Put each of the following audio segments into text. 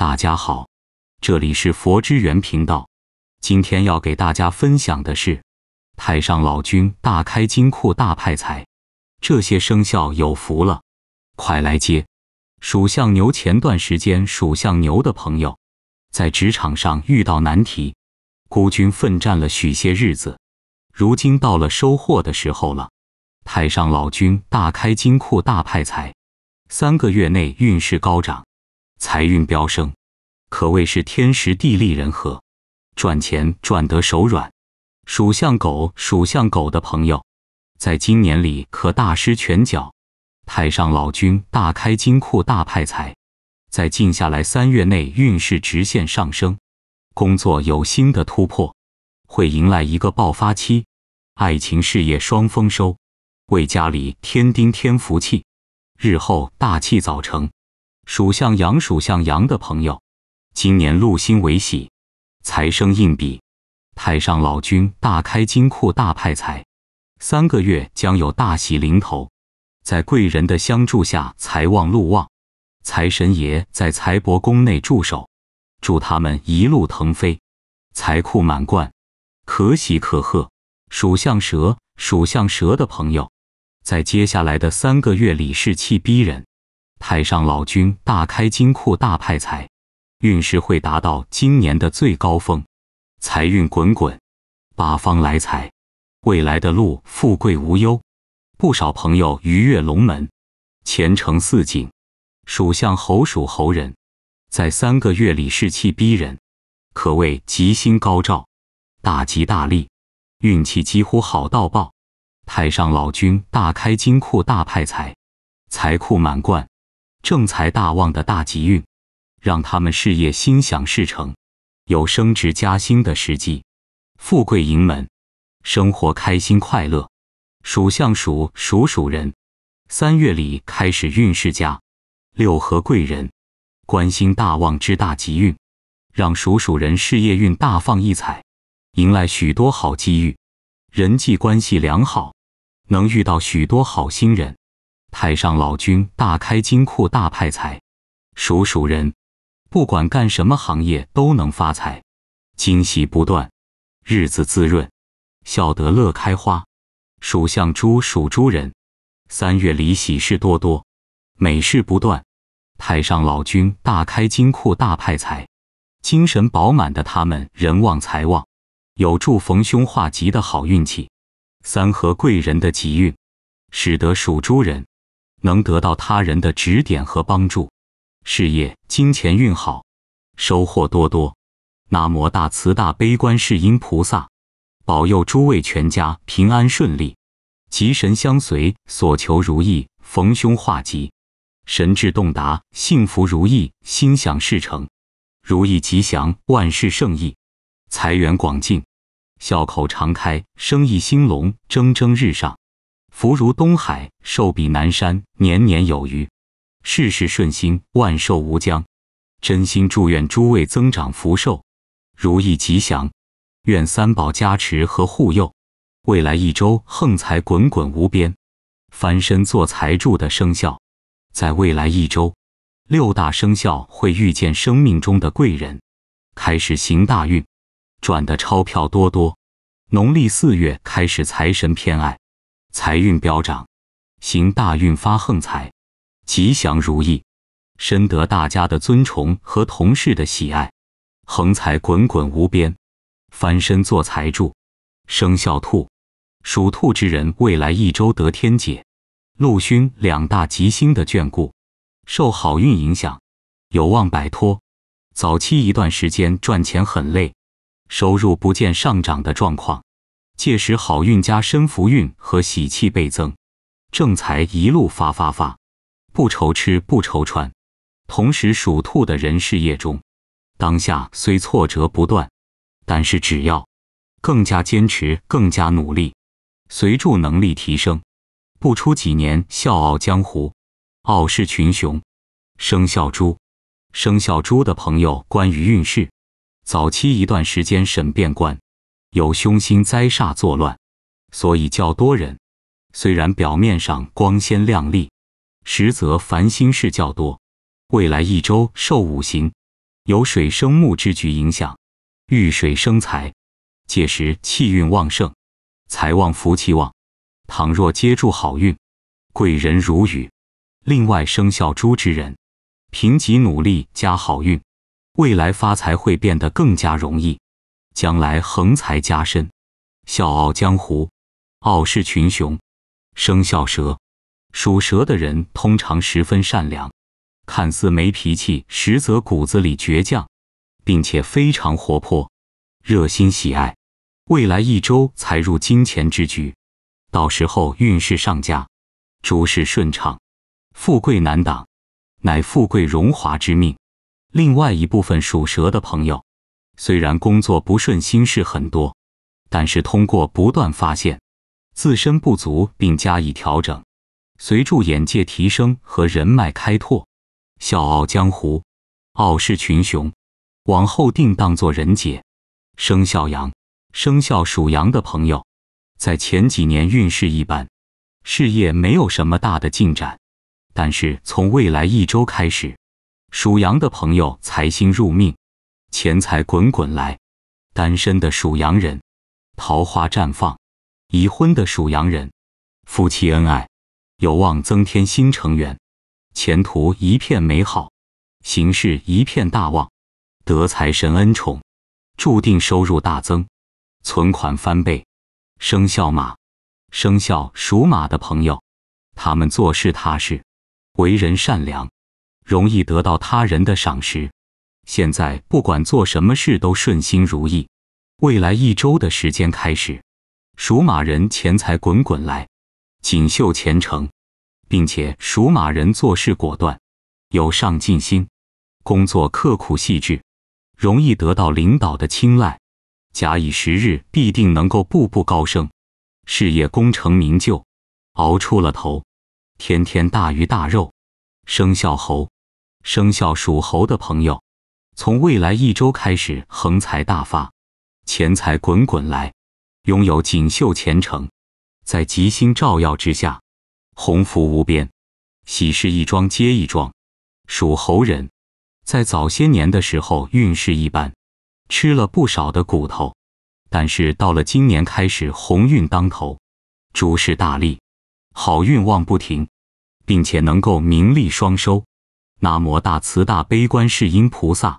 大家好，这里是佛之源频道。今天要给大家分享的是，太上老君大开金库大派财，这些生肖有福了，快来接！属相牛前段时间，属相牛的朋友在职场上遇到难题，孤军奋战了许些日子，如今到了收获的时候了。太上老君大开金库大派财，三个月内运势高涨。财运飙升，可谓是天时地利人和，赚钱赚得手软。属相狗属相狗的朋友，在今年里可大施拳脚。太上老君大开金库，大派财。在静下来三月内，运势直线上升，工作有新的突破，会迎来一个爆发期。爱情事业双丰收，为家里添丁添福气，日后大器早成。属相羊、属相羊的朋友，今年禄星为喜，财生硬币，太上老君大开金库大派财，三个月将有大喜临头，在贵人的相助下财旺禄旺，财神爷在财帛宫内驻守，祝他们一路腾飞，财库满贯，可喜可贺。属相蛇、属相蛇的朋友，在接下来的三个月里士气逼人。太上老君大开金库大派财，运势会达到今年的最高峰，财运滚滚，八方来财，未来的路富贵无忧，不少朋友鱼跃龙门，前程似锦。属相猴属猴人，在三个月里士气逼人，可谓吉星高照，大吉大利，运气几乎好到爆。太上老君大开金库大派财，财库满贯。正财大旺的大吉运，让他们事业心想事成，有升职加薪的时机，富贵盈门，生活开心快乐。属相属属鼠人，三月里开始运势佳，六合贵人，关心大旺之大吉运，让属鼠人事业运大放异彩，迎来许多好机遇，人际关系良好，能遇到许多好心人。太上老君大开金库大派财，属鼠人不管干什么行业都能发财，惊喜不断，日子滋润，笑得乐开花。属相猪属猪人，三月里喜事多多，美事不断。太上老君大开金库大派财，精神饱满的他们人旺财旺，有助逢凶化吉的好运气，三合贵人的吉运，使得属猪人。能得到他人的指点和帮助，事业、金钱运好，收获多多。南无大慈大悲观世音菩萨，保佑诸位全家平安顺利，吉神相随，所求如意，逢凶化吉，神智洞达，幸福如意，心想事成，如意吉祥，万事胜意，财源广进，笑口常开，生意兴隆，蒸蒸日上。福如东海，寿比南山，年年有余，事事顺心，万寿无疆。真心祝愿诸位增长福寿，如意吉祥。愿三宝加持和护佑，未来一周横财滚滚无边。翻身做财柱的生肖，在未来一周，六大生肖会遇见生命中的贵人，开始行大运，赚的钞票多多。农历四月开始，财神偏爱。财运飙涨，行大运发横财，吉祥如意，深得大家的尊崇和同事的喜爱，横财滚滚无边，翻身做财主。生肖兔，属兔之人未来一周得天解、禄勋两大吉星的眷顾，受好运影响，有望摆脱早期一段时间赚钱很累、收入不见上涨的状况。届时好运加身，福运和喜气倍增，正财一路发发发，不愁吃不愁穿。同时属兔的人事业中，当下虽挫折不断，但是只要更加坚持、更加努力，随助能力提升，不出几年笑傲江湖，傲视群雄。生肖猪，生肖猪的朋友关于运势，早期一段时间审变官。有凶星灾煞作乱，所以较多人虽然表面上光鲜亮丽，实则烦心事较多。未来一周受五行有水生木之局影响，遇水生财，届时气运旺盛，财旺福气旺。倘若接住好运，贵人如雨。另外，生肖猪之人，凭己努力加好运，未来发财会变得更加容易。将来横财加身，笑傲江湖，傲视群雄。生肖蛇，属蛇的人通常十分善良，看似没脾气，实则骨子里倔强，并且非常活泼，热心喜爱。未来一周才入金钱之局，到时候运势上佳，诸事顺畅，富贵难挡，乃富贵荣华之命。另外一部分属蛇的朋友。虽然工作不顺心事很多，但是通过不断发现自身不足并加以调整，随助眼界提升和人脉开拓，笑傲江湖，傲视群雄。往后定当做人杰。生肖羊，生肖属羊的朋友，在前几年运势一般，事业没有什么大的进展，但是从未来一周开始，属羊的朋友财星入命。钱财滚滚来，单身的属羊人，桃花绽放；已婚的属羊人，夫妻恩爱，有望增添新成员，前途一片美好，形势一片大旺，得财神恩宠，注定收入大增，存款翻倍。生肖马，生肖属马的朋友，他们做事踏实，为人善良，容易得到他人的赏识。现在不管做什么事都顺心如意，未来一周的时间开始，属马人钱财滚滚来，锦绣前程，并且属马人做事果断，有上进心，工作刻苦细致，容易得到领导的青睐，假以时日必定能够步步高升，事业功成名就，熬出了头，天天大鱼大肉。生肖猴，生肖属猴的朋友。从未来一周开始，横财大发，钱财滚滚来，拥有锦绣前程，在吉星照耀之下，鸿福无边，喜事一桩接一桩。属猴人，在早些年的时候运势一般，吃了不少的苦头，但是到了今年开始，鸿运当头，诸事大利，好运旺不停，并且能够名利双收。南无大慈大悲观世音菩萨。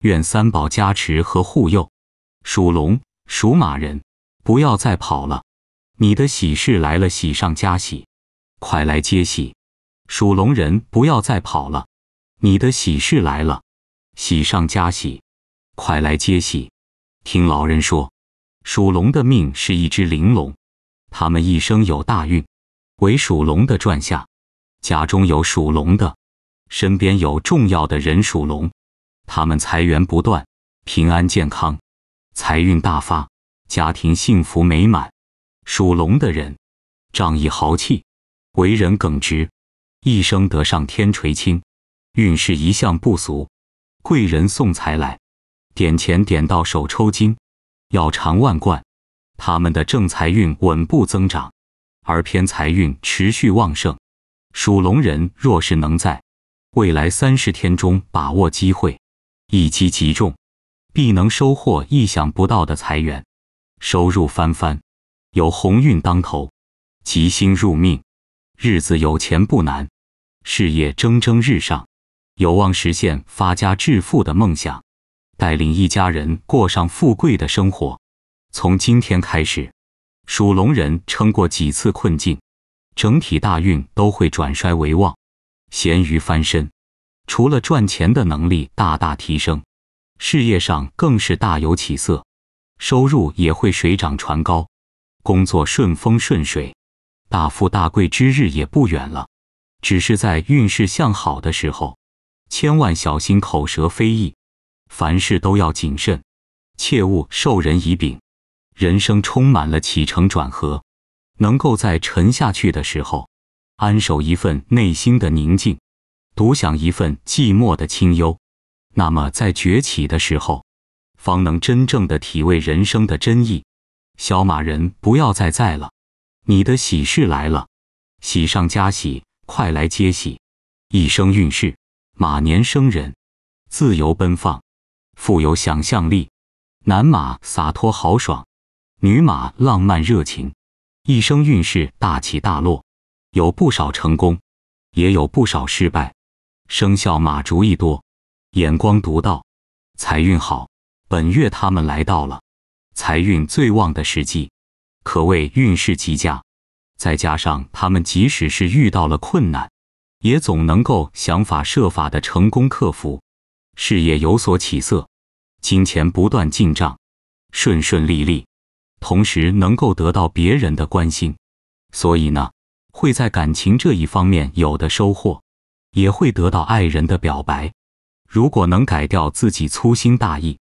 愿三宝加持和护佑，属龙、属马人不要再跑了，你的喜事来了，喜上加喜，快来接喜。属龙人不要再跑了，你的喜事来了，喜上加喜，快来接喜。听老人说，属龙的命是一只玲珑，他们一生有大运，为属龙的转下，家中有属龙的，身边有重要的人属龙。他们财源不断，平安健康，财运大发，家庭幸福美满。属龙的人，仗义豪气，为人耿直，一生得上天垂青，运势一向不俗，贵人送财来，点钱点到手抽筋，腰缠万贯。他们的正财运稳步增长，而偏财运持续旺盛。属龙人若是能在未来三十天中把握机会，一击即中，必能收获意想不到的财源，收入翻番，有鸿运当头，吉星入命，日子有钱不难，事业蒸蒸日上，有望实现发家致富的梦想，带领一家人过上富贵的生活。从今天开始，属龙人撑过几次困境，整体大运都会转衰为旺，咸鱼翻身。除了赚钱的能力大大提升，事业上更是大有起色，收入也会水涨船高，工作顺风顺水，大富大贵之日也不远了。只是在运势向好的时候，千万小心口舌非议，凡事都要谨慎，切勿授人以柄。人生充满了起承转合，能够在沉下去的时候，安守一份内心的宁静。独享一份寂寞的清幽，那么在崛起的时候，方能真正的体味人生的真意。小马人不要再在了，你的喜事来了，喜上加喜，快来接喜。一生运势，马年生人，自由奔放，富有想象力。男马洒脱豪爽，女马浪漫热情。一生运势大起大落，有不少成功，也有不少失败。生肖马主意多，眼光独到，财运好。本月他们来到了财运最旺的时机，可谓运势极佳。再加上他们即使是遇到了困难，也总能够想法设法的成功克服，事业有所起色，金钱不断进账，顺顺利利。同时能够得到别人的关心，所以呢，会在感情这一方面有的收获。也会得到爱人的表白。如果能改掉自己粗心大意、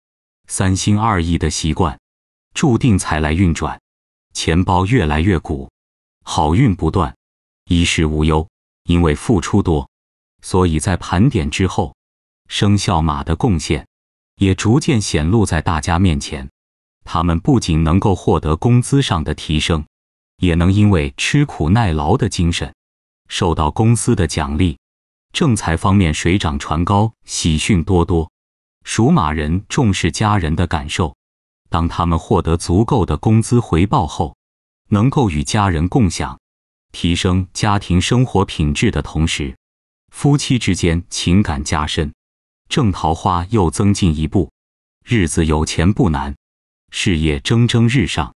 三心二意的习惯，注定财来运转，钱包越来越鼓，好运不断，衣食无忧。因为付出多，所以在盘点之后，生肖马的贡献也逐渐显露在大家面前。他们不仅能够获得工资上的提升，也能因为吃苦耐劳的精神受到公司的奖励。正财方面水涨船高，喜讯多多。属马人重视家人的感受，当他们获得足够的工资回报后，能够与家人共享，提升家庭生活品质的同时，夫妻之间情感加深，正桃花又增进一步，日子有钱不难，事业蒸蒸日上，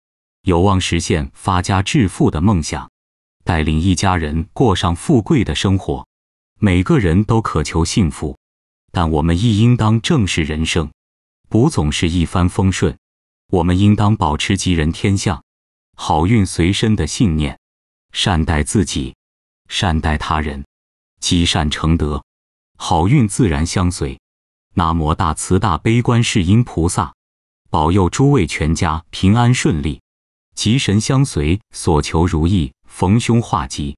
有望实现发家致富的梦想，带领一家人过上富贵的生活。每个人都渴求幸福，但我们亦应当正视人生，不总是一帆风顺。我们应当保持吉人天相、好运随身的信念，善待自己，善待他人，积善成德，好运自然相随。南无大慈大悲观世音菩萨，保佑诸位全家平安顺利，吉神相随，所求如意，逢凶化吉。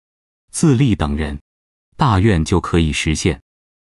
自立等人，大愿就可以实现。